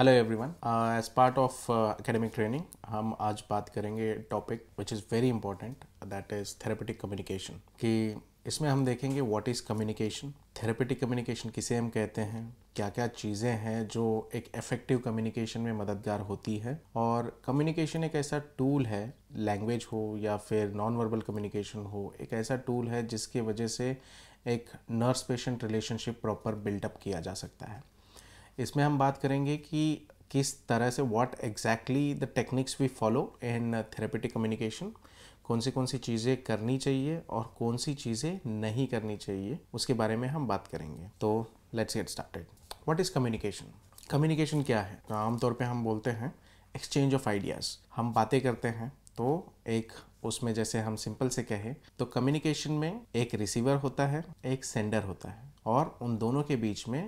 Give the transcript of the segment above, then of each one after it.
Hello everyone as part of academic training हम आज बात करेंगे topic which is very important that is therapeutic communication कि इसमें हम देखेंगे what is communication therapeutic communication किसे हम कहते हैं क्या क्या चीज़ें हैं जो एक इफ़ेक्टिव कम्युनिकेशन में मददगार होती है और कम्युनिकेशन एक ऐसा टूल है लैंग्वेज हो या फिर नॉन वर्बल कम्युनिकेशन हो एक ऐसा टूल है जिसके वजह से एक nurse patient relationship proper buildup किया जा सकता है इसमें हम बात करेंगे कि किस तरह से what exactly the techniques we follow in therapeutic communication कौन सी कौन सी चीज़ें करनी चाहिए और कौन सी चीज़ें नहीं करनी चाहिए उसके बारे में हम बात करेंगे तो let's get started what is communication communication क्या है तो आमतौर पे हम बोलते हैं एक्सचेंज ऑफ आइडियाज़ हम बातें करते हैं तो एक उसमें जैसे हम सिंपल से कहें तो कम्युनिकेशन में एक रिसीवर होता है एक सेंडर होता है और उन दोनों के बीच में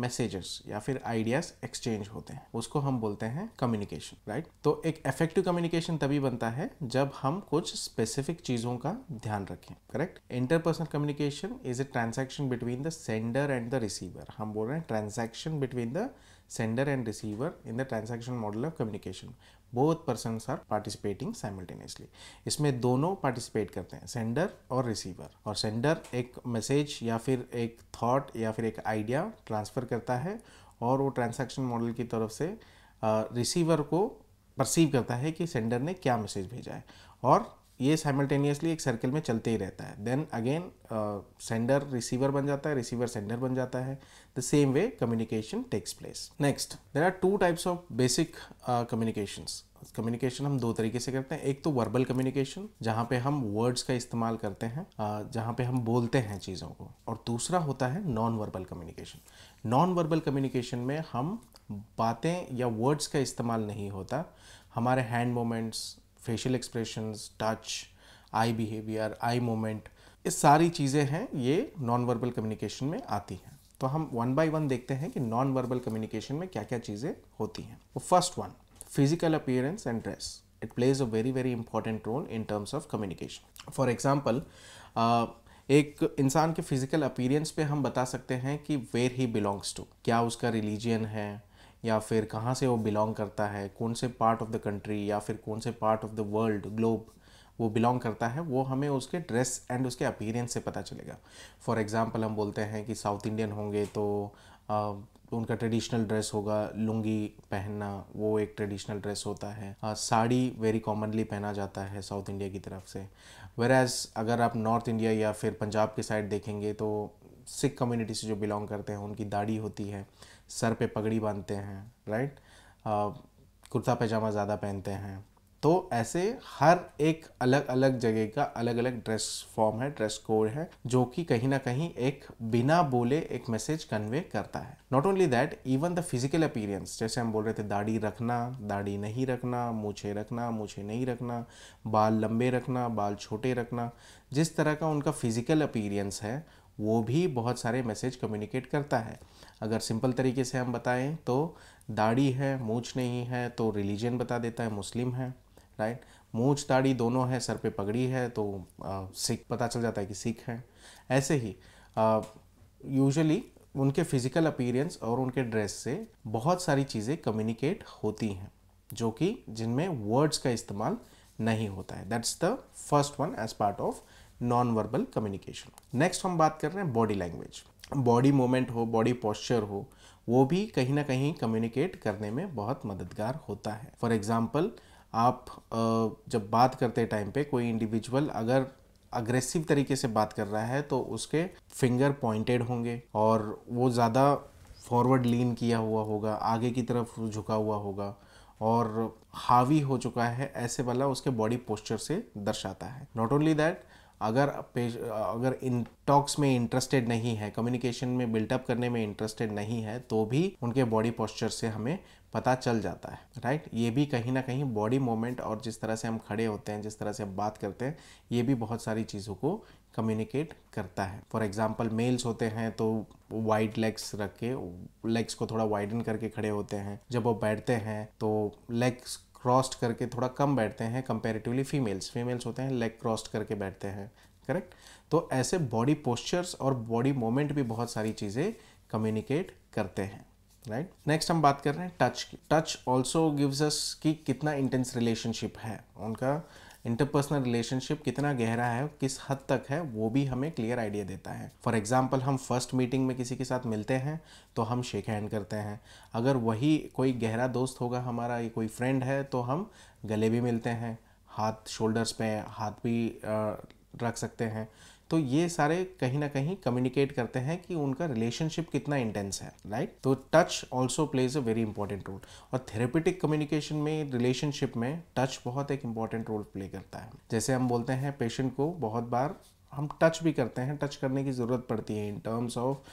मैसेजेस या फिर आइडियाज एक्सचेंज होते हैं उसको हम बोलते हैं कम्युनिकेशन राइट तो एक इफेक्टिव कम्युनिकेशन तभी बनता है जब हम कुछ स्पेसिफिक चीज़ों का ध्यान रखें correct interpersonal communication is a transaction between the sender and the receiver हम बोल रहे हैं transaction between the sender and receiver in the transaction model of communication both person are participating simultaneously इसमें दोनों पार्टिसिपेट करते हैं सेंडर और receiver और सेंडर एक मैसेज या फिर एक थॉट या फिर एक आइडिया ट्रांसफ़र करता है और वो ट्रांसैक्शन मॉडल की तरफ से रिसीवर को परसीव करता है कि सेंडर ने क्या मैसेज भेजा है और ये साइमल्टेनियसली एक सर्कल में चलते ही रहता है देन अगेन सेंडर रिसीवर बन जाता है रिसीवर सेंडर बन जाता है the same way communication takes place next there are two types of basic communications communication हम दो तरीके से करते हैं एक तो वर्बल कम्युनिकेशन जहाँ पे हम वर्ड्स का इस्तेमाल करते हैं uh, जहाँ पे हम बोलते हैं चीज़ों को और दूसरा होता है non verbal communication non verbal communication में हम बातें या वर्ड्स का इस्तेमाल नहीं होता हमारे hand movements facial expressions touch eye behaviour eye movement ये सारी चीज़ें हैं ये नॉन वर्बल कम्युनिकेशन में आती हैं तो हम वन बाय वन देखते हैं कि नॉन वर्बल कम्युनिकेशन में क्या क्या चीज़ें होती हैं first one physical appearance and dress it plays a very very important role in terms of communication for example एक इंसान के फिजिकल अपीरेंस पे हम बता सकते हैं कि वेयर ही बिलोंग्स टू क्या उसका रिलीजियन है या फिर कहाँ से वो बिलोंग करता है कौन से पार्ट ऑफ द कंट्री या फिर कौन से part of the world globe वो बिलोंग करता है वो हमें उसके ड्रेस एंड उसके अपीरेंस से पता चलेगा फॉर एग्ज़ाम्पल हम बोलते हैं कि साउथ इंडियन होंगे तो आ, उनका ट्रेडिशनल ड्रेस होगा लुंगी पहनना वो एक ट्रेडिशनल ड्रेस होता है आ, साड़ी वेरी कॉमनली पहना जाता है साउथ इंडिया की तरफ से वेर एज़ अगर आप नॉर्थ इंडिया या फिर पंजाब के साइड देखेंगे तो सिख कम्युनिटी से जो बिलोंग करते हैं उनकी दाढ़ी होती है सर पे पगड़ी बांधते हैं राइट कुर्ता पैजामा ज़्यादा पहनते हैं तो ऐसे हर एक अलग अलग जगह का अलग अलग ड्रेस फॉर्म है ड्रेस कोड है जो कि कहीं ना कहीं एक बिना बोले एक मैसेज कन्वे करता है not only that even the physical appearance जैसे हम बोल रहे थे दाढ़ी रखना दाढ़ी नहीं रखना मूछे रखना मूछे नहीं रखना बाल लंबे रखना बाल छोटे रखना जिस तरह का उनका फिजिकल अपीरियंस है वो भी बहुत सारे मैसेज कम्युनिकेट करता है अगर सिंपल तरीके से हम बताएं तो दाढ़ी है मूछ नहीं है तो रिलीजन बता देता है मुस्लिम है राइट मूछ दाढ़ी दोनों है सर पे पगड़ी है तो सिख पता चल जाता है कि सिख हैं ऐसे ही यूजुअली उनके फिजिकल अपीरेंस और उनके ड्रेस से बहुत सारी चीज़ें कम्युनिकेट होती हैं जो कि जिनमें वर्ड्स का इस्तेमाल नहीं होता है that's the first one as part of non verbal communication next हम बात कर रहे हैं बॉडी लैंग्वेज बॉडी मूवमेंट हो बॉडी पॉस्चर हो वो भी कहीं ना कहीं कम्युनिकेट करने में बहुत मददगार होता है फॉर एग्ज़ाम्पल आप जब बात करते टाइम पे कोई इंडिविजुअल अगर अग्रेसिव तरीके से बात कर रहा है तो उसके फिंगर पॉइंटेड होंगे और वो ज़्यादा फॉरवर्ड लीन किया हुआ होगा आगे की तरफ झुका हुआ होगा और हावी हो चुका है ऐसे वाला उसके बॉडी पोस्चर से दर्शाता है नॉट ओनली दैट अगर पेश अगर इन टॉक्स में इंटरेस्टेड नहीं है कम्युनिकेशन में बिल्टअप करने में इंटरेस्टेड नहीं है तो भी उनके बॉडी पोस्चर से हमें पता चल जाता है राइट ये भी कहीं ना कहीं बॉडी मोमेंट और जिस तरह से हम खड़े होते हैं जिस तरह से हम बात करते हैं ये भी बहुत सारी चीज़ों को कम्युनिकेट करता है फॉर एग्जाम्पल मेल्स होते हैं तो वाइड लेग्स रख के लेग्स को थोड़ा वाइडन करके खड़े होते हैं जब वो बैठते हैं तो लेग्स क्रॉस्ड करके थोड़ा कम बैठते हैं कंपेरेटिवली फीमेल्स फीमेल्स होते हैं लेग क्रॉस्ड करके बैठते हैं करेक्ट तो ऐसे बॉडी पोस्चर्स और बॉडी मोमेंट भी बहुत सारी चीज़ें कम्युनिकेट करते हैं राइट right? नेक्स्ट हम बात कर रहे हैं टच की टच ऑल्सो गिव्स अस कि कितना इंटेंस रिलेशनशिप है उनका इंटरपर्सनल रिलेशनशिप कितना गहरा है किस हद तक है वो भी हमें क्लियर आइडिया देता है फॉर एग्जाम्पल हम फर्स्ट मीटिंग में किसी के साथ मिलते हैं तो हम शेक हैंड करते हैं अगर वही कोई गहरा दोस्त होगा हमारा या कोई फ्रेंड है तो हम गले भी मिलते हैं हाथ शोल्डर्स पे हाथ भी रख सकते हैं तो ये सारे कहीं ना कहीं कम्युनिकेट करते हैं कि उनका रिलेशनशिप कितना इंटेंस है राइट तो touch also plays a very important role और थेरेपेटिक कम्युनिकेशन में रिलेशनशिप में टच बहुत एक इंपॉर्टेंट रोल प्ले करता है जैसे हम बोलते हैं पेशेंट को बहुत बार हम टच भी करते हैं टच करने की ज़रूरत पड़ती है in terms of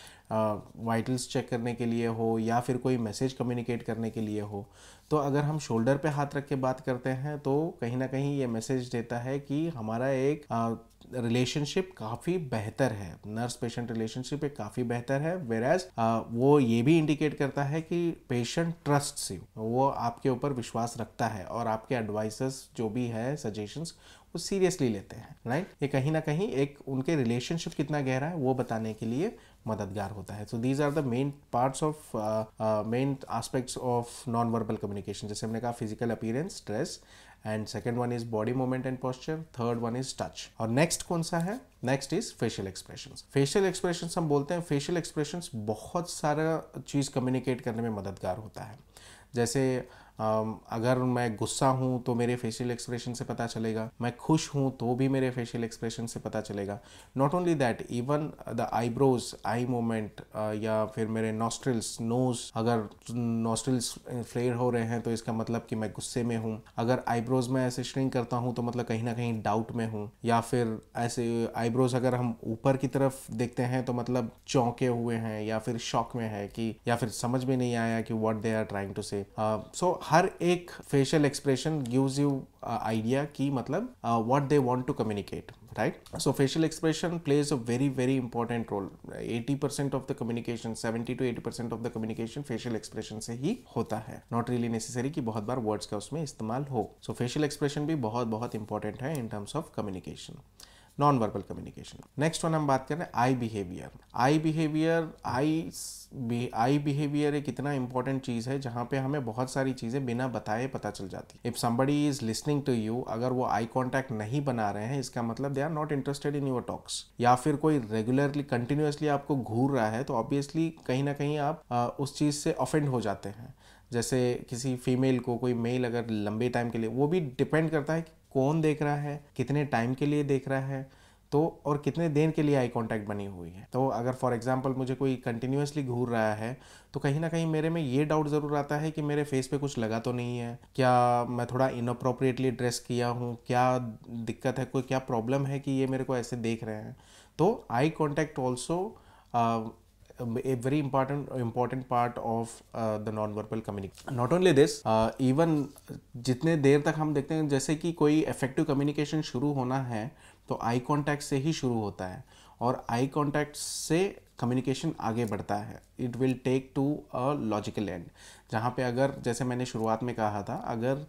vitals check करने के लिए हो या फिर कोई मैसेज कम्युनिकेट करने के लिए हो तो अगर हम शोल्डर पे हाथ रख के बात करते हैं तो कहीं ना कहीं ये मैसेज देता है कि हमारा एक uh, रिलेशनशिप काफ़ी बेहतर है नर्स पेशेंट रिलेशनशिप एक काफ़ी बेहतर है वेर एज वो ये भी इंडिकेट करता है कि पेशेंट ट्रस्ट से वो आपके ऊपर विश्वास रखता है और आपके एडवाइसेस जो भी है सजेशंस वो सीरियसली लेते हैं राइट ये कहीं ना कहीं एक उनके रिलेशनशिप कितना गहरा है वो बताने के लिए मददगार होता है so these are the main parts of main aspects of non verbal communication जैसे हमने कहा physical appearance stress and second one is body movement and posture third one is touch और नेक्स्ट कौन सा है next is facial expression facial expression हम बोलते हैं फेशियल एक्सप्रेशन बहुत सारा चीज़ कम्युनिकेट करने में मददगार होता है जैसे Um, अगर मैं गुस्सा हूँ तो मेरे फेशियल एक्सप्रेशन से पता चलेगा मैं खुश हूँ तो भी मेरे फेशियल एक्सप्रेशन से पता चलेगा not only that even the eyebrows eye movement या फिर मेरे नॉस्ट्रिल्स नोज अगर नॉस्ट्रिल्स फ्लेयर हो रहे हैं तो इसका मतलब कि मैं गुस्से में हूँ अगर आईब्रोज में ऐसे श्रिंक करता हूँ तो मतलब कहीं ना कहीं डाउट में हूँ या फिर ऐसे आईब्रोज अगर हम ऊपर की तरफ देखते हैं तो मतलब चौंके हुए हैं या फिर शॉक में है कि या फिर समझ में नहीं आया कि what they are trying to say so हर एक facial expression gives you idea कि मतलब what they want to communicate right so facial expression plays a very very important role 80 percent of the communication 70 to 80 percent of the communication facial expression से ही होता है not really necessary कि बहुत बार words का उसमें इस्तेमाल हो सो फेशियल एक्सप्रेशन भी बहुत बहुत इंपॉर्टेंट है in terms of communication non verbal communication next one हम बात कर रहे हैं eye behaviour eye behaviour eye eye behaviour एक इतना इंपॉर्टेंट चीज़ है जहाँ पे हमें बहुत सारी चीज़ें बिना बताए पता चल जाती है if somebody is listening to you अगर वो आई कॉन्टैक्ट नहीं बना रहे हैं इसका मतलब they are not interested in your talks या फिर कोई रेगुलरली कंटिन्यूसली आपको घूर रहा है तो ऑब्वियसली कहीं ना कहीं आप आ, उस चीज़ से ऑफेंड हो जाते हैं जैसे किसी फीमेल को कोई मेल अगर लंबे टाइम के लिए वो भी डिपेंड करता है कि कौन देख रहा है कितने टाइम के लिए देख रहा है तो और कितने देर के लिए आई कांटेक्ट बनी हुई है तो अगर फॉर एग्जांपल मुझे कोई कंटिन्यूसली घूर रहा है तो कहीं ना कहीं मेरे में ये डाउट ज़रूर आता है कि मेरे फेस पे कुछ लगा तो नहीं है क्या मैं थोड़ा इनअप्रोप्रिएटली ड्रेस किया हूँ क्या दिक्कत है कोई क्या प्रॉब्लम है कि ये मेरे को ऐसे देख रहे हैं तो eye contact also a very important important part of uh, the non verbal communication not only this uh, even uh, जितने देर तक हम देखते हैं जैसे कि कोई इफेक्टिव कम्युनिकेशन शुरू होना है तो आई कांटेक्ट से ही शुरू होता है और आई कांटेक्ट से कम्युनिकेशन आगे बढ़ता है it will take to a logical end जहाँ पे अगर जैसे मैंने शुरुआत में कहा था अगर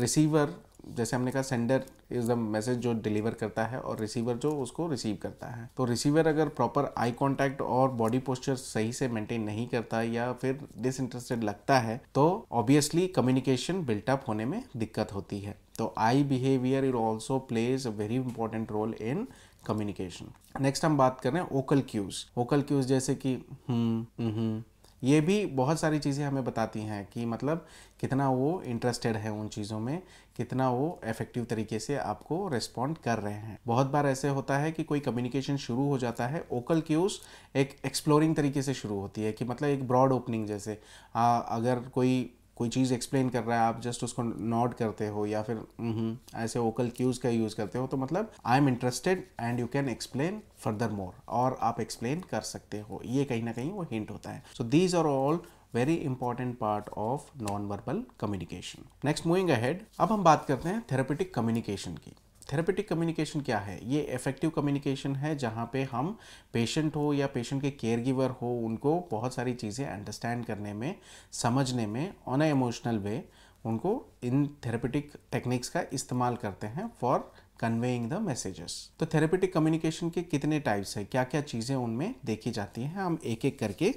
रिसीवर um, जैसे हमने कहा सेंडर इज़ द मैसेज जो डिलीवर करता है और रिसीवर जो उसको रिसीव करता है तो रिसीवर अगर प्रॉपर आई कांटेक्ट और बॉडी पोस्चर सही से मेंटेन नहीं करता या फिर डिसइंटरेस्टेड लगता है तो ऑब्वियसली कम्युनिकेशन बिल्टअप होने में दिक्कत होती है तो eye behaviour it also plays a very important role in communication next हम बात करें ओकल क्यूज ओकल क्यूज जैसे कि हम्म, हम्म, हम्म, ये भी बहुत सारी चीज़ें हमें बताती हैं कि मतलब कितना वो इंटरेस्टेड है उन चीज़ों में कितना वो इफेक्टिव तरीके से आपको रेस्पॉन्ड कर रहे हैं बहुत बार ऐसे होता है कि कोई कम्युनिकेशन शुरू हो जाता है ओकल क्यूज एक एक्सप्लोरिंग तरीके से शुरू होती है कि मतलब एक ब्रॉड ओपनिंग जैसे आ, अगर कोई कोई चीज़ एक्सप्लेन कर रहा है आप जस्ट उसको नॉट करते हो या फिर हम्म, ऐसे ओकल क्यूज का यूज़ करते हो तो मतलब I am interested and you can explain further more और आप एक्सप्लेन कर सकते हो ये कहीं ना कहीं वो हिंट होता है so these are all very important part of non verbal communication next moving ahead अब हम बात करते हैं थेरेपेटिक कम्युनिकेशन की थेरेपेटिक कम्युनिकेशन क्या है ये इफेक्टिव कम्युनिकेशन है जहाँ पे हम पेशेंट हो या पेशेंट के केयर गिवर हो उनको बहुत सारी चीज़ें अंडरस्टैंड करने में समझने में ऑन ए इमोशनल वे उनको इन थेरेपेटिक टेक्निक्स का इस्तेमाल करते हैं फॉर कन्वेइंग द मैसेजेस तो थेरेपेटिक कम्युनिकेशन के कितने टाइप्स है क्या क्या चीज़ें उनमें देखी जाती हैं हम एक एक करके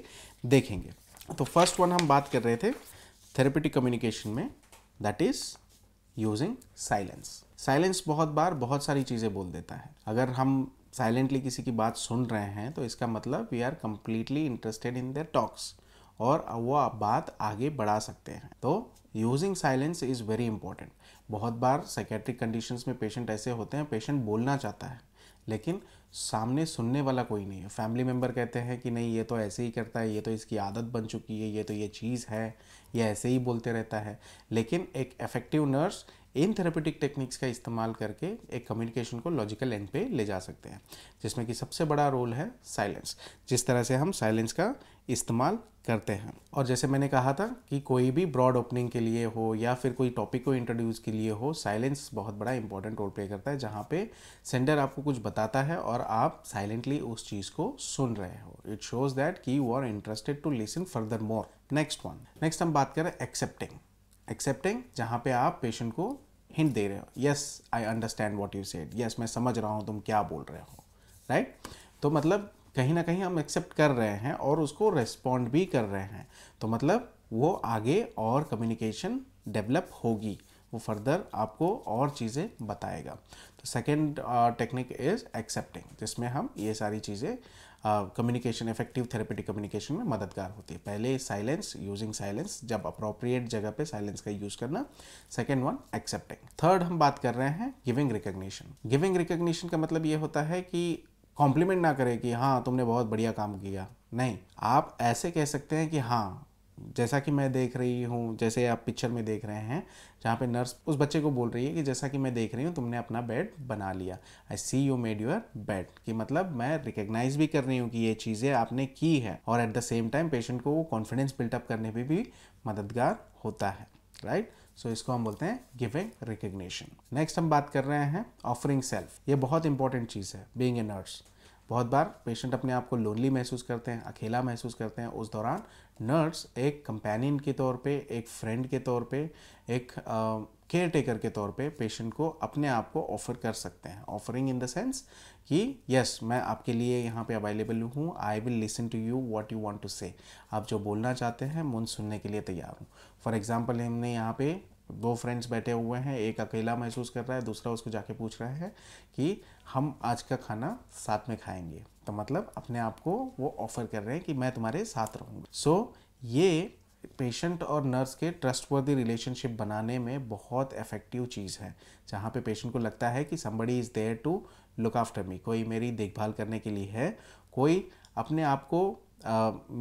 देखेंगे तो फर्स्ट वन हम बात कर रहे थे थेरेपेटिक कम्युनिकेशन में that is using silence silence बहुत बार बहुत सारी चीज़ें बोल देता है अगर हम साइलेंटली किसी की बात सुन रहे हैं तो इसका मतलब we are completely interested in their talks और वो बात आगे बढ़ा सकते हैं तो using silence is very important बहुत बार साइकेट्रिक कंडीशंस में पेशेंट ऐसे होते हैं पेशेंट बोलना चाहता है लेकिन सामने सुनने वाला कोई नहीं है फैमिली मेम्बर कहते हैं कि नहीं ये तो ऐसे ही करता है ये तो इसकी आदत बन चुकी है ये तो ये चीज़ है ये ऐसे ही बोलते रहता है लेकिन एक effective nurse in therapeutic techniques का इस्तेमाल करके एक कम्युनिकेशन को लॉजिकल एंड पे ले जा सकते हैं जिसमें कि सबसे बड़ा रोल है साइलेंस जिस तरह से हम साइलेंस का इस्तेमाल करते हैं और जैसे मैंने कहा था कि कोई भी ब्रॉड ओपनिंग के लिए हो या फिर कोई टॉपिक को इंट्रोड्यूस के लिए हो साइलेंस बहुत बड़ा इंपॉर्टेंट रोल प्ले करता है जहाँ पे सेंडर आपको कुछ बताता है और आप साइलेंटली उस चीज़ को सुन रहे हो इट शोज दैट कि you are interested to listen further more next one next हम बात करें एक्सेप्टिंग एक्सेप्टिंग जहाँ पे आप पेशेंट को हिंट दे रहे हो yes I understand what you said yes मैं समझ रहा हूँ तुम क्या बोल रहे हो राइट right? तो मतलब कहीं ना कहीं हम एक्सेप्ट कर रहे हैं और उसको रेस्पॉन्ड भी कर रहे हैं तो मतलब वो आगे और कम्युनिकेशन डेवलप होगी वो फर्दर आपको और चीज़ें बताएगा तो सेकेंड टेक्निक इज़ एक्सेप्टिंग जिसमें हम ये सारी चीज़ें कम्युनिकेशन इफेक्टिव थेरेपेटिक कम्युनिकेशन में मददगार होती है पहले साइलेंस यूजिंग साइलेंस जब अप्रोप्रिएट जगह पे साइलेंस का यूज़ करना सेकेंड वन एक्सेप्टिंग थर्ड हम बात कर रहे हैं गिविंग रिकग्निशन गिविंग रिकग्निशन का मतलब ये होता है कि कॉम्प्लीमेंट ना करे कि हाँ तुमने बहुत बढ़िया काम किया नहीं आप ऐसे कह सकते हैं कि हाँ जैसा कि मैं देख रही हूँ जैसे आप पिक्चर में देख रहे हैं जहाँ पे नर्स उस बच्चे को बोल रही है कि जैसा कि मैं देख रही हूँ तुमने अपना बेड बना लिया I see you made your bed कि मतलब मैं रिकग्नाइज भी कर रही हूँ कि ये चीज़ें आपने की है और at the same time patient को वो कॉन्फिडेंस बिल्टअप करने में भी, भी मददगार होता है राइट सो so, इसको हम बोलते हैं गिविंग रिकग्निशन नेक्स्ट हम बात कर रहे हैं ऑफरिंग सेल्फ ये बहुत इंपॉर्टेंट चीज़ है बींग ए नर्स बहुत बार पेशेंट अपने आप को लोनली महसूस करते हैं अकेला महसूस करते हैं उस दौरान नर्स एक कंपेनियन के तौर पे एक फ्रेंड के तौर पे एक केयर टेकर के तौर पे पेशेंट को अपने आप को ऑफ़र कर सकते हैं ऑफरिंग इन द सेंस कि यस मैं आपके लिए यहाँ पे अवेलेबल हूँ I will listen to you what you want to say आप जो बोलना चाहते हैं मुन सुनने के लिए तैयार हूँ फॉर एग्ज़ाम्पल हमने यहाँ पे दो फ्रेंड्स बैठे हुए हैं एक अकेला महसूस कर रहा है दूसरा उसको जाके पूछ रहा है कि हम आज का खाना साथ में खाएंगे तो मतलब अपने आप को वो ऑफर कर रहे हैं कि मैं तुम्हारे साथ रहूँगा सो so, ये पेशेंट और नर्स के ट्रस्ट वर्दी रिलेशनशिप बनाने में बहुत इफेक्टिव चीज़ है जहाँ पे पेशेंट को लगता है कि somebody is there to look after me कोई मेरी देखभाल करने के लिए है कोई अपने आप को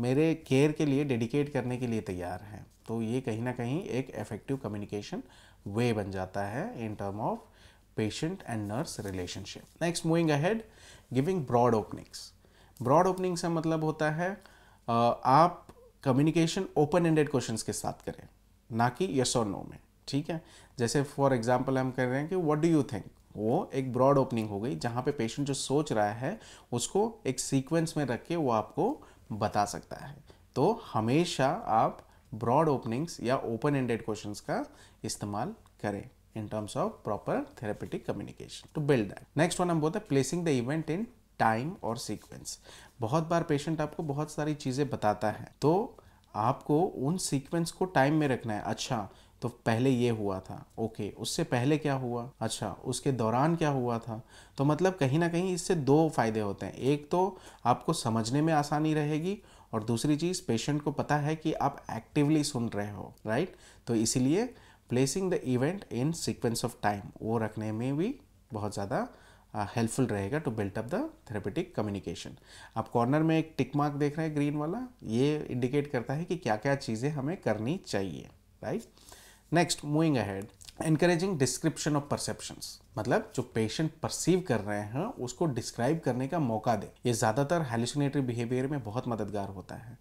मेरे केयर के लिए डेडिकेट करने के लिए तैयार है तो ये कहीं ना कहीं एक इफेक्टिव कम्युनिकेशन वे बन जाता है in term of patient and nurse relationship next moving ahead giving broad openings broad openings का मतलब होता है आप कम्युनिकेशन ओपन एंडेड क्वेश्चन के साथ करें ना कि यस और नो में ठीक है जैसे फॉर एग्जाम्पल हम कह रहे हैं कि व्हाट डू यू थिंक वो एक ब्रॉड ओपनिंग हो गई जहाँ पे पेशेंट जो सोच रहा है उसको एक सीक्वेंस में रख के वो आपको बता सकता है तो हमेशा आप ब्रॉड ओपनिंग्स या ओपन एंडेड क्वेश्चन का इस्तेमाल करें in terms of proper therapeutic communication to build that next one हम बोलते हैं placing the event in time और सीक्वेंस बहुत बार पेशेंट आपको बहुत सारी चीज़ें बताता है तो आपको उन सीक्वेंस को टाइम में रखना है अच्छा तो पहले ये हुआ था ओके उससे पहले क्या हुआ अच्छा उसके दौरान क्या हुआ था तो मतलब कहीं ना कहीं इससे दो फायदे होते हैं एक तो आपको समझने में आसानी रहेगी और दूसरी चीज़ पेशेंट को पता है कि आप एक्टिवली सुन रहे हो राइट तो इसीलिए placing the event in sequence of time वो रखने में भी बहुत ज़्यादा हेल्पफुल रहेगा to built up the therapeutic communication आप कॉर्नर में एक टिक मार्क देख रहे हैं ग्रीन वाला ये इंडिकेट करता है कि क्या क्या चीज़ें हमें करनी चाहिए right next moving ahead encouraging description of perceptions मतलब जो पेशेंट परसीव कर रहे हैं उसको डिस्क्राइब करने का मौका दें ये ज़्यादातर हेलुसिनेटरी बिहेवियर में बहुत मददगार होता है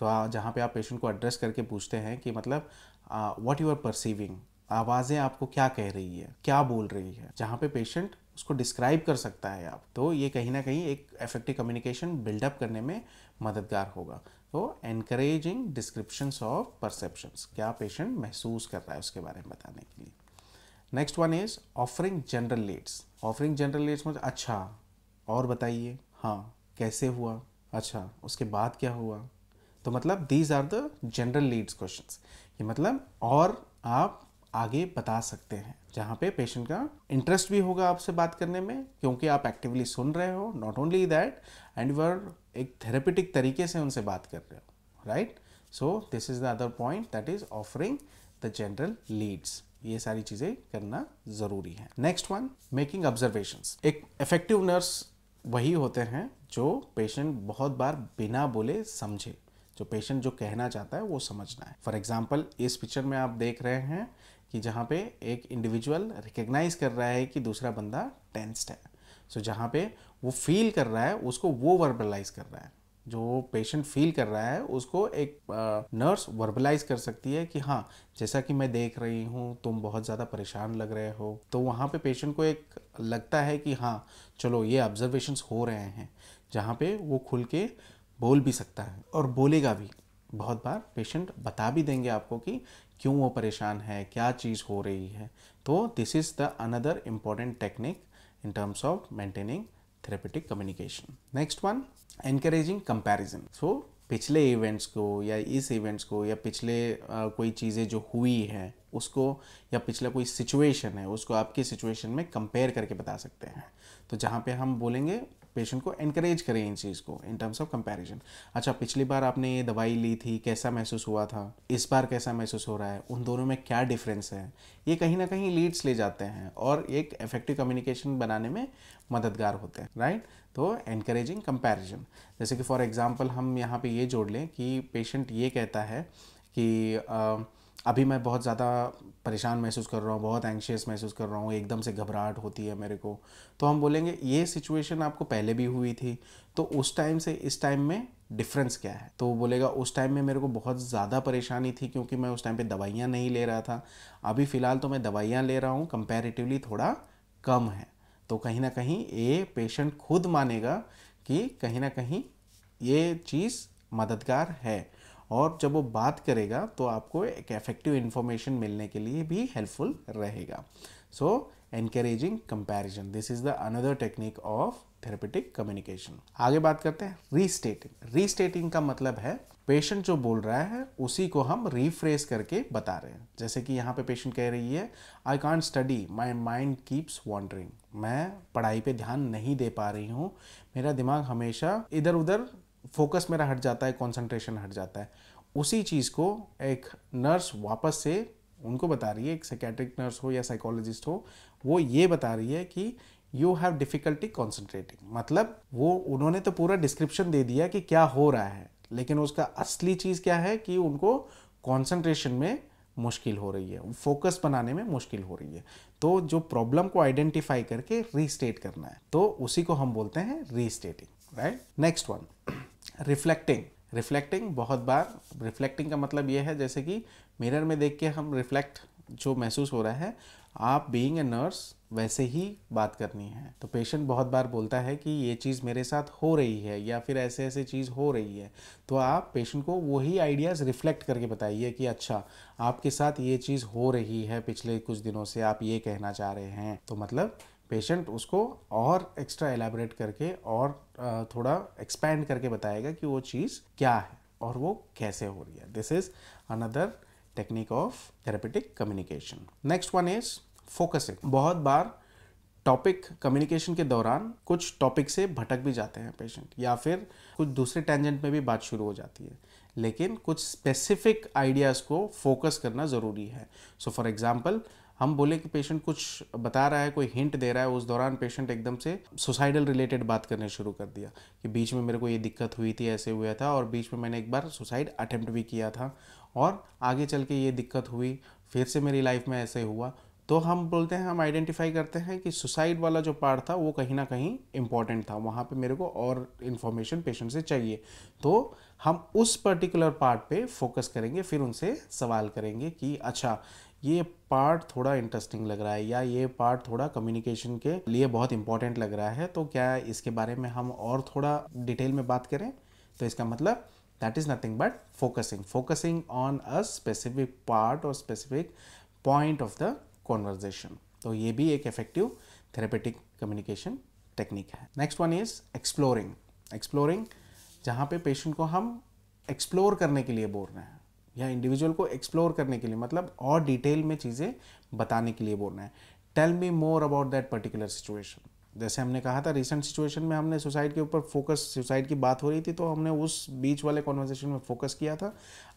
तो जहाँ पे आप पेशेंट को एड्रेस करके पूछते हैं कि मतलब व्हाट यू आर परसीविंग आवाज़ें आपको क्या कह रही है क्या बोल रही है जहाँ पे पेशेंट उसको डिस्क्राइब कर सकता है आप तो ये कहीं ना कहीं एक इफेक्टिव कम्युनिकेशन बिल्डअप करने में मददगार होगा तो एनकरेजिंग डिस्क्रिप्शंस ऑफ परसेप्शंस क्या पेशेंट महसूस कर रहा है उसके बारे में बताने के लिए next one is offering general leads offering general leads मतलब अच्छा और बताइए हाँ कैसे हुआ अच्छा उसके बाद क्या हुआ तो मतलब these are the general leads question ये मतलब और आप आगे बता सकते हैं जहाँ पे पेशेंट का इंटरेस्ट भी होगा आपसे बात करने में क्योंकि आप एक्टिवली सुन रहे हो not only that and you are एक थेरेपेटिक तरीके से उनसे बात कर रहे हो right so this is the other point that is offering the general leads ये सारी चीज़ें करना ज़रूरी है नेक्स्ट वन मेकिंग ऑब्जर्वेशंस एक इफेक्टिव नर्स वही होते हैं जो पेशेंट बहुत बार बिना बोले समझे जो पेशेंट जो कहना चाहता है वो समझना है फॉर एग्जाम्पल इस पिक्चर में आप देख रहे हैं कि जहाँ पे एक इंडिविजुअल रिकग्नाइज कर रहा है कि दूसरा बंदा टेंस्ड है सो so, जहाँ पे वो फील कर रहा है उसको वो वर्बलाइज कर रहा है जो पेशेंट फील कर रहा है उसको एक नर्स वर्बलाइज कर सकती है कि हाँ जैसा कि मैं देख रही हूँ तुम बहुत ज़्यादा परेशान लग रहे हो तो वहाँ पे पेशेंट को एक लगता है कि हाँ चलो ये ऑब्जर्वेशंस हो रहे हैं जहाँ पे वो खुल के बोल भी सकता है और बोलेगा भी बहुत बार पेशेंट बता भी देंगे आपको कि क्यों वो परेशान है क्या चीज़ हो रही है तो this is the another important technique in terms of maintaining therapeutic communication next one encouraging comparison so पिछले इवेंट्स को या इस इवेंट्स को या पिछले आ, कोई चीज़ें जो हुई हैं उसको या पिछला कोई सिचुएशन है उसको आपकी सिचुएशन में कंपेयर करके बता सकते हैं तो जहाँ पे हम बोलेंगे पेशेंट को इनक्रेज करें इन चीज़ को इन टर्म्स ऑफ कंपैरिजन अच्छा पिछली बार आपने ये दवाई ली थी कैसा महसूस हुआ था इस बार कैसा महसूस हो रहा है उन दोनों में क्या डिफरेंस है ये कहीं ना कहीं लीड्स ले जाते हैं और एक इफेक्टिव कम्युनिकेशन बनाने में मददगार होते हैं राइट तो एनकरेजिंग कंपेरिजन जैसे कि फॉर एग्ज़ाम्पल हम यहाँ पर ये जोड़ लें कि पेशेंट ये कहता है कि uh, अभी मैं बहुत ज़्यादा परेशान महसूस कर रहा हूँ बहुत एंशियस महसूस कर रहा हूँ एकदम से घबराहट होती है मेरे को तो हम बोलेंगे ये सिचुएशन आपको पहले भी हुई थी तो उस टाइम से इस टाइम में डिफरेंस क्या है तो वो बोलेगा उस टाइम में मेरे को बहुत ज़्यादा परेशानी थी क्योंकि मैं उस टाइम पे दवाइयाँ नहीं ले रहा था अभी फ़िलहाल तो मैं दवाइयाँ ले रहा हूँ कंपेरेटिवली थोड़ा कम है तो कहीं ना कहीं ये पेशेंट खुद मानेगा कि कहीं ना कहीं ये चीज़ मददगार है और जब वो बात करेगा तो आपको एक इफेक्टिव इन्फॉर्मेशन मिलने के लिए भी हेल्पफुल रहेगा so encouraging comparison this is the another technique of therapeutic communication आगे बात करते हैं रीस्टेटिंग रीस्टेटिंग का मतलब है पेशेंट जो बोल रहा है उसी को हम रिफ्रेस करके बता रहे हैं जैसे कि यहाँ पे पेशेंट कह रही है I can't study my mind keeps wandering मैं पढ़ाई पे ध्यान नहीं दे पा रही हूँ मेरा दिमाग हमेशा इधर उधर फोकस मेरा हट जाता है कॉन्सेंट्रेशन हट जाता है उसी चीज़ को एक नर्स वापस से उनको बता रही है एक साइकेट्रिक नर्स हो या साइकोलॉजिस्ट हो वो ये बता रही है कि यू हैव डिफ़िकल्टी कॉन्सेंट्रेटिंग मतलब वो उन्होंने तो पूरा डिस्क्रिप्शन दे दिया कि क्या हो रहा है लेकिन उसका असली चीज़ क्या है कि उनको कॉन्सेंट्रेशन में मुश्किल हो रही है फोकस बनाने में मुश्किल हो रही है तो जो प्रॉब्लम को आइडेंटिफाई करके रीस्टेट करना है तो उसी को हम बोलते हैं restating right next one reflecting reflecting बहुत बार रिफ्लेक्टिंग का मतलब ये है जैसे कि मिरर में देख के हम रिफ्लेक्ट जो महसूस हो रहा है आप बीइंग ए नर्स वैसे ही बात करनी है तो पेशेंट बहुत बार बोलता है कि ये चीज़ मेरे साथ हो रही है या फिर ऐसे ऐसे चीज़ हो रही है तो आप पेशेंट को वही आइडियाज़ रिफ्लेक्ट करके बताइए कि अच्छा आपके साथ ये चीज़ हो रही है पिछले कुछ दिनों से आप ये कहना चाह रहे हैं तो मतलब पेशेंट उसको और एक्स्ट्रा एलेबरेट करके और थोड़ा एक्सपैंड करके बताएगा कि वो चीज़ क्या है और वो कैसे हो रही है this is another technique of therapeutic communication next one is focusing बहुत बार टॉपिक कम्युनिकेशन के दौरान कुछ टॉपिक से भटक भी जाते हैं पेशेंट या फिर कुछ दूसरे टेंजेंट में भी बात शुरू हो जाती है लेकिन कुछ स्पेसिफिक आइडियाज़ को फोकस करना ज़रूरी है सो फॉर एग्ज़ाम्पल हम बोले कि पेशेंट कुछ बता रहा है कोई हिंट दे रहा है उस दौरान पेशेंट एकदम से सुसाइडल रिलेटेड बात करने शुरू कर दिया कि बीच में मेरे को ये दिक्कत हुई थी ऐसे हुआ था और बीच में मैंने एक बार सुसाइड अटैम्प्ट भी किया था और आगे चल के ये दिक्कत हुई फिर से मेरी लाइफ में ऐसे हुआ तो हम बोलते हैं हम आइडेंटिफाई करते हैं कि सुसाइड वाला जो पार्ट था वो कहीं ना कहीं इम्पॉर्टेंट था वहाँ पे मेरे को और इन्फॉर्मेशन पेशेंट से चाहिए तो हम उस पर्टिकुलर पार्ट पे फोकस करेंगे फिर उनसे सवाल करेंगे कि अच्छा ये पार्ट थोड़ा इंटरेस्टिंग लग रहा है या ये पार्ट थोड़ा कम्युनिकेशन के लिए बहुत इंपॉर्टेंट लग रहा है तो क्या इसके बारे में हम और थोड़ा डिटेल में बात करें तो इसका मतलब that is nothing but focusing focusing on a specific part और specific point of the conversation तो ये भी एक इफेक्टिव थेरेपेटिक कम्युनिकेशन टेक्निक है next one is exploring exploring जहाँ पे पेशेंट को हम एक्सप्लोर करने के लिए बोल रहे हैं या इंडिविजुअल को एक्सप्लोर करने के लिए मतलब और डिटेल में चीज़ें बताने के लिए बोलना है tell me more about that particular situation जैसे हमने कहा था रिसेंट सिचुएशन में हमने सुसाइड के ऊपर फोकस सुसाइड की बात हो रही थी तो हमने उस बीच वाले कॉन्वर्जेशन में फोकस किया था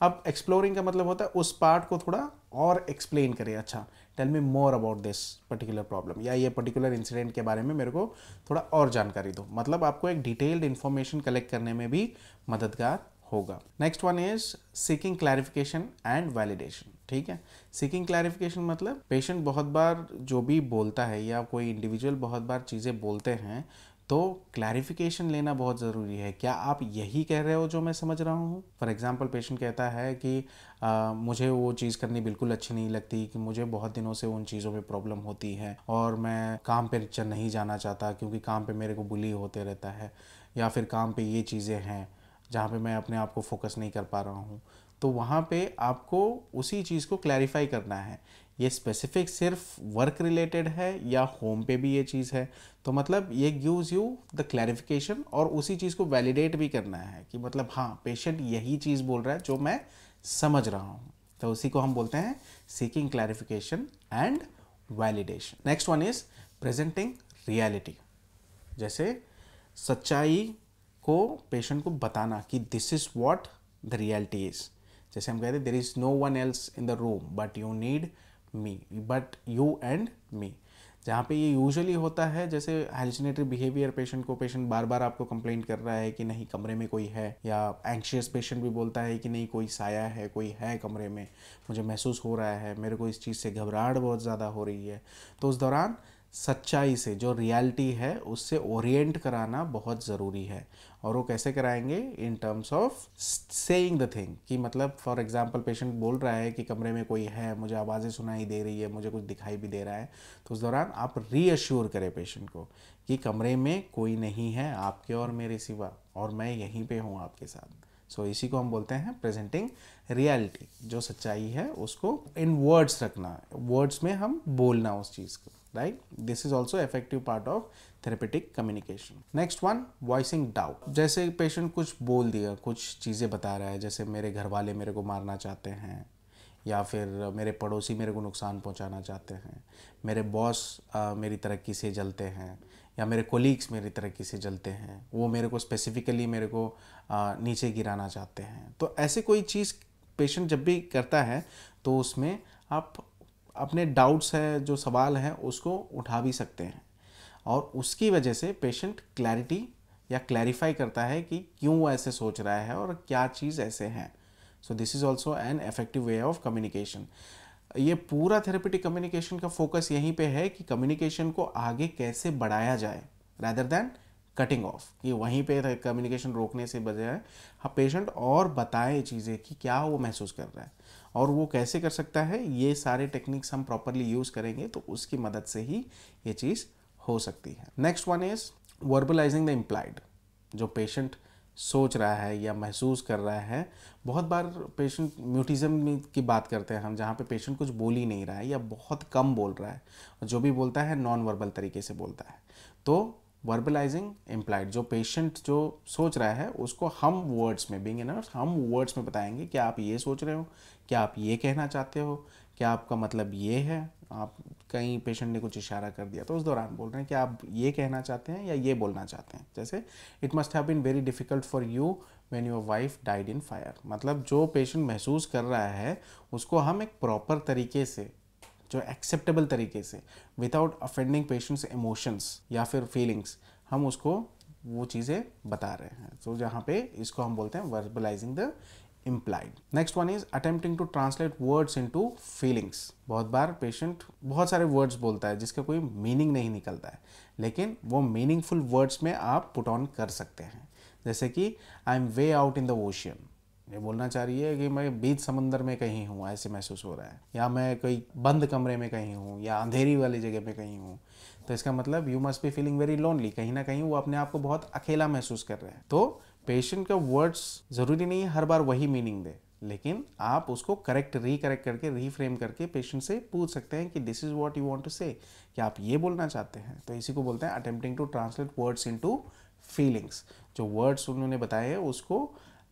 अब एक्सप्लोरिंग का मतलब होता है उस पार्ट को थोड़ा और एक्सप्लेन करें अच्छा tell me more about this particular problem या ये पर्टिकुलर इंसिडेंट के बारे में मेरे को थोड़ा और जानकारी दो मतलब आपको एक डिटेल्ड इन्फॉर्मेशन कलेक्ट करने में भी मददगार होगा next one is seeking clarification and validation ठीक है सीकिंग क्लैरिफिकेशन मतलब पेशेंट बहुत बार जो भी बोलता है या कोई इंडिविजुअल बहुत बार चीज़ें बोलते हैं तो क्लैरिफिकेशन लेना बहुत ज़रूरी है क्या आप यही कह रहे हो जो मैं समझ रहा हूँ फॉर एग्ज़ाम्पल पेशेंट कहता है कि आ, मुझे वो चीज़ करनी बिल्कुल अच्छी नहीं लगती कि मुझे बहुत दिनों से उन चीज़ों में प्रॉब्लम होती है और मैं काम पर नहीं जाना चाहता क्योंकि काम पे मेरे को बुली होते रहता है या फिर काम पे ये चीज़ें हैं जहाँ पे मैं अपने आप को फोकस नहीं कर पा रहा हूँ तो वहाँ पे आपको उसी चीज़ को क्लैरिफाई करना है ये स्पेसिफिक सिर्फ वर्क रिलेटेड है या होम पे भी ये चीज़ है तो मतलब ये गिव्स यू द क्लैरिफिकेशन और उसी चीज़ को वैलिडेट भी करना है कि मतलब हाँ पेशेंट यही चीज़ बोल रहा है जो मैं समझ रहा हूँ तो उसी को हम बोलते हैं seeking clarification and validation next one is presenting reality जैसे सच्चाई को पेशेंट को बताना कि this is what the reality is जैसे हम कहते हैं there is no one else in the room but you need me but you and me जहाँ पे ये यूजुअली होता है जैसे हेलिसिनेटरी बिहेवियर पेशेंट को पेशेंट बार बार आपको कंप्लेंट कर रहा है कि नहीं कमरे में कोई है या एंक्शियस पेशेंट भी बोलता है कि नहीं कोई साया है कोई है कमरे में मुझे महसूस हो रहा है मेरे को इस चीज़ से घबराहट बहुत ज़्यादा हो रही है तो उस दौरान सच्चाई से जो रियलिटी है उससे ओरिएंट कराना बहुत ज़रूरी है और वो कैसे कराएंगे in terms of saying the thing कि मतलब फॉर एग्जांपल पेशेंट बोल रहा है कि कमरे में कोई है मुझे आवाज़ें सुनाई दे रही है मुझे कुछ दिखाई भी दे रहा है तो उस दौरान आप रीअश्योर करें पेशेंट को कि कमरे में कोई नहीं है आपके और मेरे सिवा और मैं यहीं पर हूँ आपके साथ सो so, इसी को हम बोलते हैं प्रेजेंटिंग रियलिटी जो सच्चाई है उसको इन वर्ड्स रखना वर्ड्स में हम बोलना उस चीज़ को right this is also effective part of therapeutic communication next one voicing doubt जैसे पेशेंट कुछ बोल दिया कुछ चीज़ें बता रहा है जैसे मेरे घर वाले मेरे को मारना चाहते हैं या फिर मेरे पड़ोसी मेरे को नुकसान पहुंचाना चाहते हैं मेरे बॉस मेरी तरक्की से जलते हैं या मेरे कोलीग्स मेरी तरक्की से जलते हैं वो मेरे को स्पेसिफिकली मेरे को आ, नीचे गिराना चाहते हैं तो ऐसे कोई चीज़ पेशेंट जब भी करता है तो उसमें आप अपने डाउट्स हैं जो सवाल हैं उसको उठा भी सकते हैं और उसकी वजह से पेशेंट क्लैरिटी या क्लैरिफाई करता है कि क्यों ऐसे सोच रहा है और क्या चीज़ ऐसे हैं so this is also an effective way of communication ये पूरा थेरेपेटिक कम्युनिकेशन का फोकस यहीं पे है कि कम्युनिकेशन को आगे कैसे बढ़ाया जाए रैदर दैन कटिंग ऑफ कि वहीं पे कम्युनिकेशन रोकने से बजाय हाँ पेशेंट और बताएं चीज़ें कि क्या वो महसूस कर रहा है और वो कैसे कर सकता है ये सारे टेक्निक्स हम प्रॉपरली यूज़ करेंगे तो उसकी मदद से ही ये चीज़ हो सकती है next one is verbalising the implied जो पेशेंट सोच रहा है या महसूस कर रहा है बहुत बार पेशेंट म्यूटिज़म की बात करते हैं हम जहाँ पे पेशेंट कुछ बोल ही नहीं रहा है या बहुत कम बोल रहा है और जो भी बोलता है नॉन वर्बल तरीके से बोलता है तो वर्बलाइजिंग एम्प्लाइड जो पेशेंट जो सोच रहा है उसको हम वर्ड्स में बिंग इन हम वर्ड्स में बताएंगे कि आप ये सोच रहे हो क्या आप ये कहना चाहते हो क्या आपका मतलब ये है आप कहीं पेशेंट ने कुछ इशारा कर दिया तो उस दौरान बोल रहे हैं कि आप ये कहना चाहते हैं या ये बोलना चाहते हैं जैसे it must have been very difficult for you when your wife died in fire मतलब जो पेशेंट महसूस कर रहा है उसको हम एक प्रॉपर तरीके से जो एक्सेप्टेबल तरीके से विदाउट अफेंडिंग पेशेंट्स इमोशंस या फिर फीलिंग्स हम उसको वो चीज़ें बता रहे हैं तो so, जहाँ पे इसको हम बोलते हैं verbalising the next one is attempting to translate words into feelings बहुत बार पेशेंट बहुत सारे वर्ड्स बोलता है जिसका कोई मीनिंग नहीं निकलता है लेकिन वो मीनिंगफुल वर्ड्स में आप पुट ऑन कर सकते हैं जैसे कि I am way out in the ocean ये बोलना चाह रही है कि मैं बीच समंदर में कहीं हूँ ऐसे महसूस हो रहा है या मैं कोई बंद कमरे में कहीं हूँ या अंधेरी वाली जगह में कहीं हूँ तो इसका मतलब you must be feeling very lonely कहीं ना कहीं वो अपने आप को बहुत अकेला महसूस कर रहे हैं तो पेशेंट का वर्ड्स ज़रूरी नहीं हर बार वही मीनिंग दे लेकिन आप उसको करेक्ट रीकरेक्ट करके रीफ्रेम करके पेशेंट से पूछ सकते हैं कि this is what you want to say कि आप ये बोलना चाहते हैं तो इसी को बोलते हैं attempting to translate words in feelings जो वर्ड्स उन्होंने बताए हैं उसको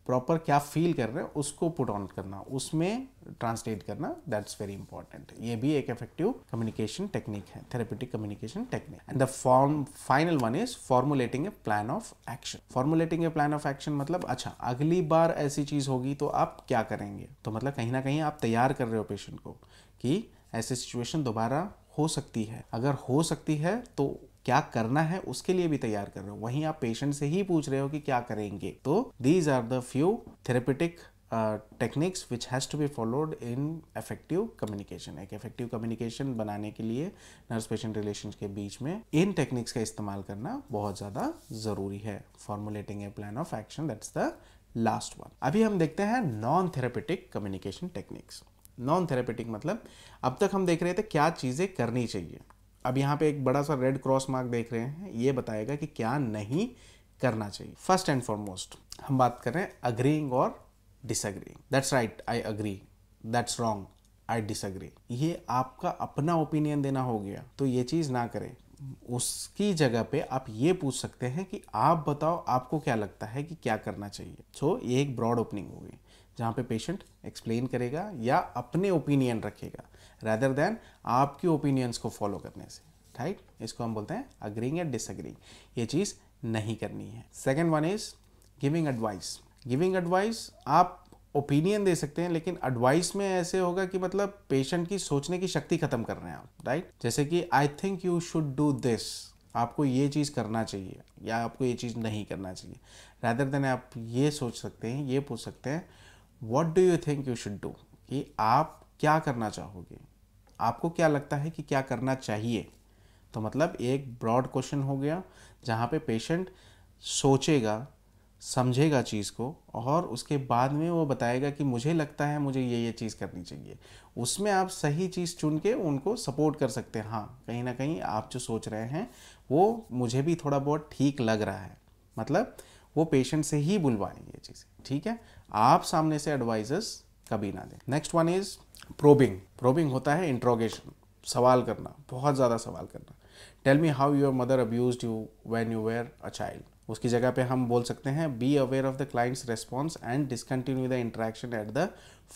प्रॉपर क्या फील कर रहे हैं उसको पुट ऑन करना उसमें ट्रांसलेट करना दैट्स वेरी इंपॉर्टेंट ये भी एक इफेक्टिव कम्युनिकेशन टेक्निक है therapeutic communication technique and the form final one is formulating a plan of action formulating a plan of action मतलब अच्छा अगली बार ऐसी चीज होगी तो आप क्या करेंगे तो मतलब कहीं ना कहीं आप तैयार कर रहे हो पेशेंट को कि ऐसी सिचुएशन दोबारा हो सकती है अगर हो सकती है तो क्या करना है उसके लिए भी तैयार कर रहे हो वहीं आप पेशेंट से ही पूछ रहे हो कि क्या करेंगे तो these are the few therapeutic techniques which has to be followed in effective communication एक इफेक्टिव कम्युनिकेशन बनाने के लिए नर्स पेशेंट रिलेशन के बीच में इन टेक्निक्स का इस्तेमाल करना बहुत ज़्यादा ज़रूरी है formulating a plan of action that's the last one अभी हम देखते हैं non therapeutic communication techniques non therapeutic मतलब अब तक हम देख रहे थे क्या चीज़ें करनी चाहिए अब यहाँ पे एक बड़ा सा रेड क्रॉस मार्क देख रहे हैं ये बताएगा कि क्या नहीं करना चाहिए फर्स्ट एंड फॉरमोस्ट हम बात कर रहे हैं अग्रींग और disagreeing that's right I agree that's wrong I disagree ये आपका अपना ओपिनियन देना हो गया तो ये चीज़ ना करें उसकी जगह पे आप ये पूछ सकते हैं कि आप बताओ आपको क्या लगता है कि क्या करना चाहिए सो so, ये एक ब्रॉड ओपनिंग होगी जहाँ पे पेशेंट एक्सप्लेन करेगा या अपने ओपिनियन रखेगा रैदर देन आपके ओपिनियंस को फॉलो करने से राइट इसको हम बोलते हैं अग्रींग या डिसअग्रींग ये चीज़ नहीं करनी है second one is giving advice giving advice आप ओपिनियन दे सकते हैं लेकिन एडवाइस में ऐसे होगा कि मतलब पेशेंट की सोचने की शक्ति खत्म कर रहे हैं आप राइट जैसे कि I think you should do this आपको ये चीज़ करना चाहिए या आपको ये चीज़ नहीं करना चाहिए रैदर देन आप ये सोच सकते हैं ये पूछ सकते हैं what do you think you should do कि आप क्या करना चाहोगे आपको क्या लगता है कि क्या करना चाहिए तो मतलब एक ब्रॉड क्वेश्चन हो गया जहाँ पे पेशेंट सोचेगा समझेगा चीज़ को और उसके बाद में वो बताएगा कि मुझे लगता है मुझे ये ये चीज़ करनी चाहिए उसमें आप सही चीज़ चुन के उनको सपोर्ट कर सकते हैं हाँ कहीं ना कहीं आप जो सोच रहे हैं वो मुझे भी थोड़ा बहुत ठीक लग रहा है मतलब वो पेशेंट से ही बुलवाएं ये चीज़ें ठीक है आप सामने से एडवाइजेस कभी ना दें next one is probing probing होता है इंट्रोगेशन सवाल करना बहुत ज़्यादा सवाल करना tell me how your mother abuse you when you were a child उसकी जगह पे हम बोल सकते हैं be aware of the client's response and discontinue the interaction at the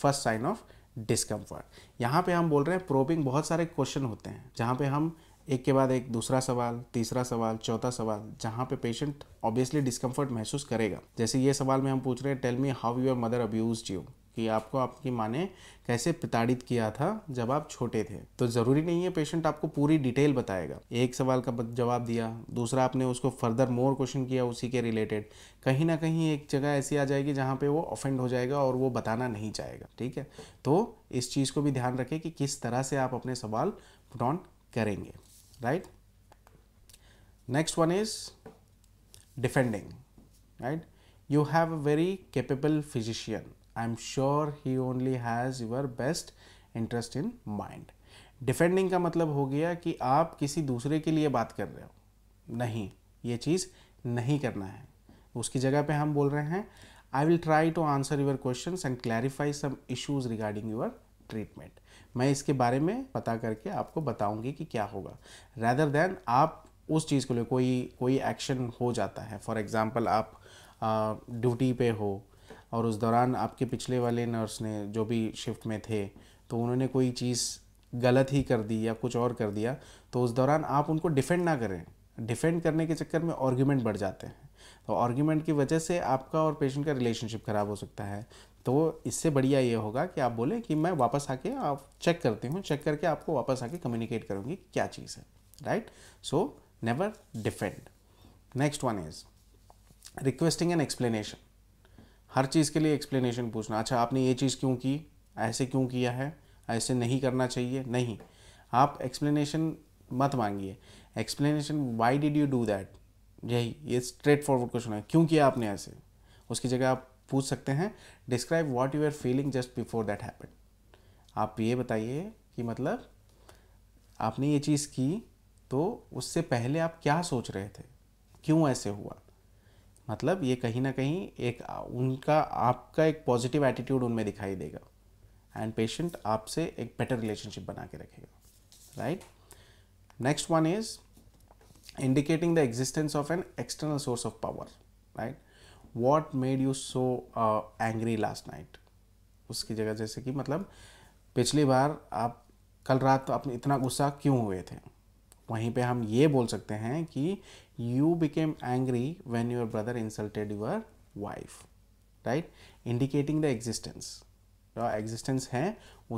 first sign of discomfort यहाँ पे हम बोल रहे हैं प्रोबिंग बहुत सारे क्वेश्चन होते हैं जहाँ पे हम एक के बाद एक दूसरा सवाल तीसरा सवाल चौथा सवाल जहाँ पे पेशेंट ऑब्वियसली डिस्कम्फर्ट महसूस करेगा जैसे ये सवाल में हम पूछ रहे हैं tell me how your mother abuse you कि आपको आपकी माँ ने कैसे प्रताड़ित किया था जब आप छोटे थे तो ज़रूरी नहीं है पेशेंट आपको पूरी डिटेल बताएगा एक सवाल का जवाब दिया दूसरा आपने उसको फर्दर मोर क्वेश्चन किया उसी के रिलेटेड कहीं ना कहीं एक जगह ऐसी आ जाएगी जहाँ पे वो ऑफेंड हो जाएगा और वो बताना नहीं चाहेगा ठीक है तो इस चीज़ को भी ध्यान रखें कि किस तरह से आप अपने सवाल पुट ऑन करेंगे right. Next one is defending, right. You have a very capable physician. I am sure he only has your best interest in mind. Defending का मतलब हो गया कि आप किसी दूसरे के लिए बात कर रहे हो नहीं ये चीज़ नहीं करना है उसकी जगह पे हम बोल रहे हैं I will try to answer your question and clarify some issues regarding your treatment मैं इसके बारे में पता करके आपको बताऊंगी कि क्या होगा रैदर देन आप उस चीज़ को ले कोई कोई एक्शन हो जाता है फॉर एग्ज़ाम्पल आप ड्यूटी पे हो और उस दौरान आपके पिछले वाले नर्स ने जो भी शिफ्ट में थे तो उन्होंने कोई चीज़ गलत ही कर दी या कुछ और कर दिया तो उस दौरान आप उनको डिफेंड ना करें डिफेंड करने के चक्कर में आर्ग्यूमेंट बढ़ जाते हैं तो आर्ग्यूमेंट की वजह से आपका और पेशेंट का रिलेशनशिप ख़राब हो सकता है तो इससे बढ़िया ये होगा कि आप बोले कि मैं वापस आके आप चेक करती हूँ चेक करके आपको वापस आके कम्युनिकेट करूँगी क्या चीज़ है right so never defend next one is requesting an explanation हर चीज़ के लिए एक्सप्लेनेशन पूछना अच्छा आपने ये चीज़ क्यों की ऐसे क्यों किया है ऐसे नहीं करना चाहिए नहीं आप एक्सप्लेनेशन मत मांगिए explanation why did you do that यही ये स्ट्रेट फॉरवर्ड क्वेश्चन है क्यों किया आपने ऐसे उसकी जगह आप पूछ सकते हैं describe what you are feeling just before that happen आप ये बताइए कि मतलब आपने ये चीज़ की तो उससे पहले आप क्या सोच रहे थे क्यों ऐसे हुआ मतलब ये कहीं ना कहीं एक उनका आपका एक पॉजिटिव एटीट्यूड उनमें दिखाई देगा एंड पेशेंट आपसे एक बेटर रिलेशनशिप बना के रखेगा right next one is indicating the existence of an external source of power right what made you so angry last night उसकी जगह जैसे कि मतलब पिछली बार आप कल रात तो आपने इतना गुस्सा क्यों हुए थे वहीं पे हम ये बोल सकते हैं कि you became angry when your brother insulted your wife right indicating the existence existence है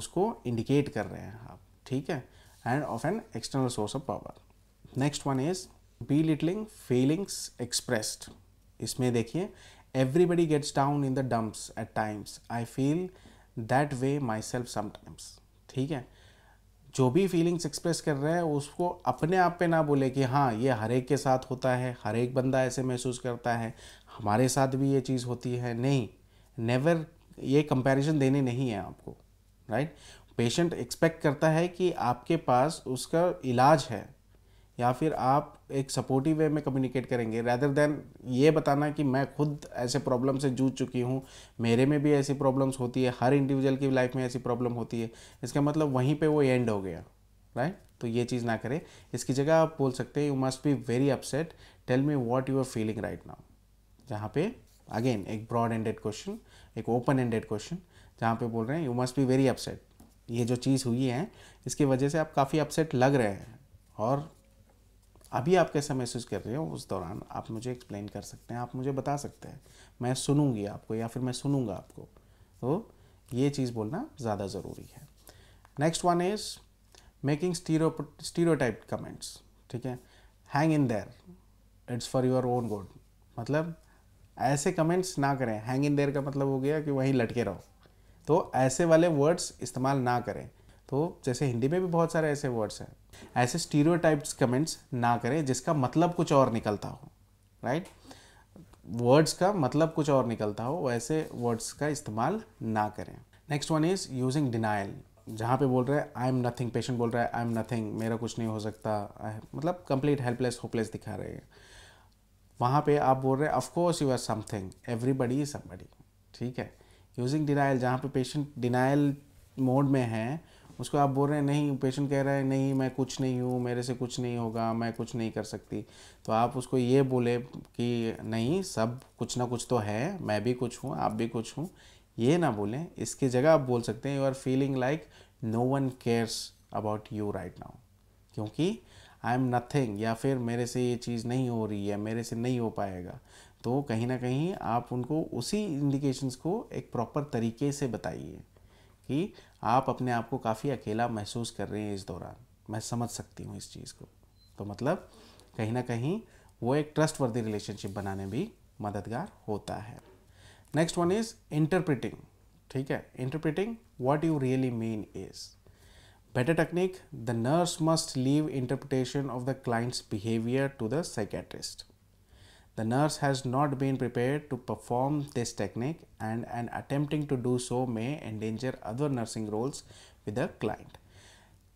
उसको इंडिकेट कर रहे हैं आप ठीक है and of an external source of power next one is belittling feelings expressed इसमें देखिए everybody gets down in the dumps at times I feel that way myself sometimes ठीक है जो भी फीलिंग्स एक्सप्रेस कर रहे हैं उसको अपने आप पे ना बोले कि हाँ ये हर एक के साथ होता है हर एक बंदा ऐसे महसूस करता है हमारे साथ भी ये चीज़ होती है नहीं नेवर ये कंपैरिजन देने नहीं है आपको राइट पेशेंट एक्सपेक्ट करता है कि आपके पास उसका इलाज है या फिर आप एक सपोर्टिव वे में कम्युनिकेट करेंगे रैदर देन ये बताना कि मैं खुद ऐसे प्रॉब्लम से जूझ चुकी हूँ मेरे में भी ऐसी प्रॉब्लम्स होती है हर इंडिविजुअल की लाइफ में ऐसी प्रॉब्लम होती है इसका मतलब वहीं पर वो एंड हो गया राइट तो ये चीज़ ना करें इसकी जगह आप बोल सकते हैं you must be very upset tell me what you are feeling right now जहाँ पे अगेन एक ब्रॉड एंडेड क्वेश्चन एक ओपन एंडेड क्वेश्चन जहाँ पे बोल रहे हैं you must be very upset ये जो चीज़ हुई है इसकी वजह से आप काफ़ी अपसेट लग रहे हैं और अभी आप कैसा महसूस कर रहे हो उस दौरान आप मुझे एक्सप्लेन कर सकते हैं आप मुझे बता सकते हैं मैं सुनूंगी आपको या फिर मैं सुनूंगा आपको तो ये चीज़ बोलना ज़्यादा ज़रूरी है next one is making stereo stereotype comments ठीक है hang in there it's for your own good मतलब ऐसे कमेंट्स ना करें हैंग इन देयर का मतलब हो गया कि वहीं लटके रहो तो ऐसे वाले वर्ड्स इस्तेमाल ना करें तो जैसे हिंदी में भी बहुत सारे ऐसे वर्ड्स हैं ऐसे स्टीरियोटाइप्स कमेंट्स ना करें जिसका मतलब कुछ और निकलता हो राइट वर्ड्स का मतलब कुछ और निकलता हो वैसे वर्ड्स का इस्तेमाल ना करें next one is using denial जहाँ पे बोल रहे हैं आई एम नथिंग पेशेंट बोल रहा है आई एम नथिंग मेरा कुछ नहीं हो सकता मतलब कंप्लीट हेल्पलेस होपलेस दिखा रहे हैं वहाँ पे आप बोल रहे हैं of course you are something everybody is somebody ठीक है यूजिंग डिनाइल जहाँ पे पेशेंट डिनाइल मोड में है उसको आप बोल रहे हैं नहीं पेशेंट कह रहा है नहीं मैं कुछ नहीं हूँ मेरे से कुछ नहीं होगा मैं कुछ नहीं कर सकती तो आप उसको ये बोले कि नहीं सब कुछ ना कुछ तो है मैं भी कुछ हूँ आप भी कुछ हूँ ये ना बोलें इसकी जगह आप बोल सकते हैं you are feeling like no one cares about you right now क्योंकि आई एम नथिंग या फिर मेरे से ये चीज़ नहीं हो रही है मेरे से नहीं हो पाएगा तो कहीं ना कहीं आप उनको उसी इंडिकेशंस को एक प्रॉपर तरीके से बताइए कि आप अपने आप को काफ़ी अकेला महसूस कर रहे हैं इस दौरान मैं समझ सकती हूँ इस चीज़ को तो मतलब कहीं ना कहीं वो एक ट्रस्ट वर्दी रिलेशनशिप बनाने भी मददगार होता है नेक्स्ट वन इज़ इंटरप्रिटिंग ठीक है interpreting what you really mean is better technique the nurse must leave interpretation of the client's behaviour to the psychiatrist The nurse has not been prepared to perform this technique and an attempting to do so may endanger other nursing roles with the client.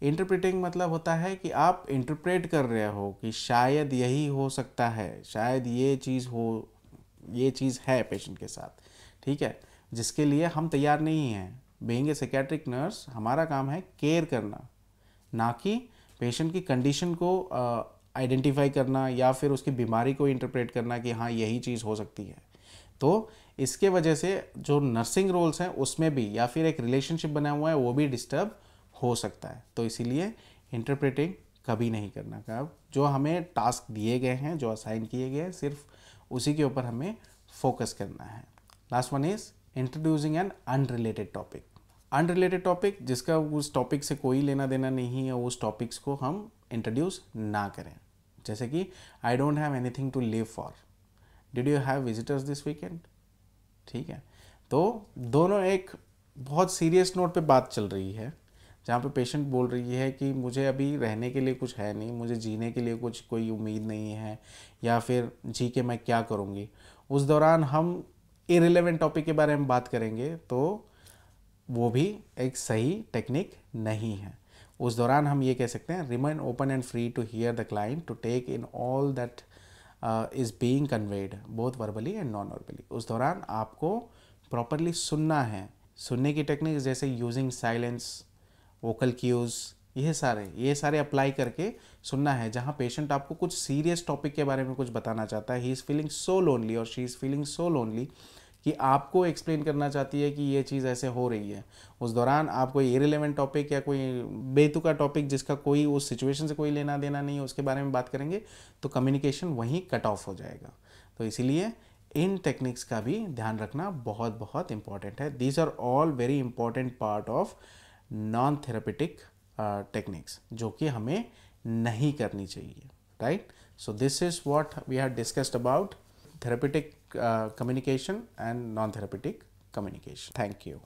Interpreting मतलब होता है कि आप interpret कर रहे हो कि शायद यही हो सकता है शायद ये चीज़ हो ये चीज़ है पेशेंट के साथ ठीक है जिसके लिए हम तैयार नहीं हैं बींग ए सिकेट्रिक नर्स हमारा काम है केयर करना ना कि पेशेंट की कंडीशन को आइडेंटिफाई करना या फिर उसकी बीमारी को इंटरप्रेट करना कि हाँ यही चीज़ हो सकती है तो इसके वजह से जो नर्सिंग रोल्स हैं उसमें भी या फिर एक रिलेशनशिप बना हुआ है वो भी डिस्टर्ब हो सकता है तो इसीलिए इंटरप्रेटिंग कभी नहीं करना का जो हमें टास्क दिए गए हैं जो असाइन किए गए हैं सिर्फ उसी के ऊपर हमें फोकस करना है last one is introducing an unrelated topic unrelated topic जिसका उस टॉपिक से कोई लेना देना नहीं है उस टॉपिक्स को हम इंट्रोड्यूस ना करें जैसे कि I don't have anything to live for did you have visitors this weekend ठीक है तो दोनों एक बहुत सीरियस नोट पे बात चल रही है जहाँ पे पेशेंट बोल रही है कि मुझे अभी रहने के लिए कुछ है नहीं मुझे जीने के लिए कुछ कोई उम्मीद नहीं है या फिर जी के मैं क्या करूँगी उस दौरान हम इरेलीवेंट टॉपिक के बारे में बात करेंगे तो वो भी एक सही टेक्निक नहीं है उस दौरान हम ये कह सकते हैं remain open and free to hear the client to take in all that is being conveyed both verbally and non verbally उस दौरान आपको प्रॉपरली सुनना है सुनने की टेक्निक जैसे यूजिंग साइलेंस वोकल क्यूज़ ये सारे ये सारे अप्लाई करके सुनना है जहाँ पेशेंट आपको कुछ सीरियस टॉपिक के बारे में कुछ बताना चाहता है he is feeling so lonely और she is feeling so lonely कि आपको एक्सप्लेन करना चाहती है कि ये चीज़ ऐसे हो रही है उस दौरान आप कोई इरेलीवेंट टॉपिक या कोई बेतुका टॉपिक जिसका कोई उस सिचुएशन से कोई लेना देना नहीं है उसके बारे में बात करेंगे तो कम्युनिकेशन वहीं कट ऑफ हो जाएगा तो इसीलिए इन टेक्निक्स का भी ध्यान रखना बहुत बहुत इंपॉर्टेंट है these are all very important part of non therapeutic techniques जो कि हमें नहीं करनी चाहिए right so this is what we have discussed about therapeutic Uh, communication and non-therapeutic communication. Thank you.